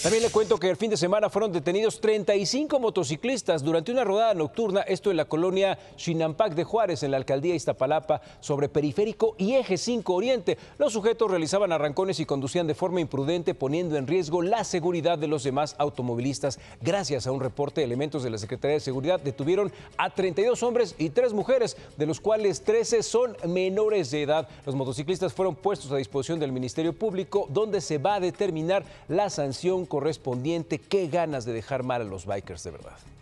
También le cuento que el fin de semana fueron detenidos 35 motociclistas durante una rodada nocturna, esto en la colonia Chinampac de Juárez, en la alcaldía Iztapalapa, sobre periférico y eje 5 Oriente. Los sujetos realizaban arrancones y conducían de forma imprudente, poniendo en riesgo la seguridad de los demás automovilistas. Gracias a un reporte, de elementos de la Secretaría de Seguridad detuvieron a 32 hombres y 3 mujeres, de los cuales 13 son menores de edad. Los motociclistas fueron puestos a disposición del Ministerio Público, donde se va a determinar la sanción correspondiente. Qué ganas de dejar mal a los bikers de verdad.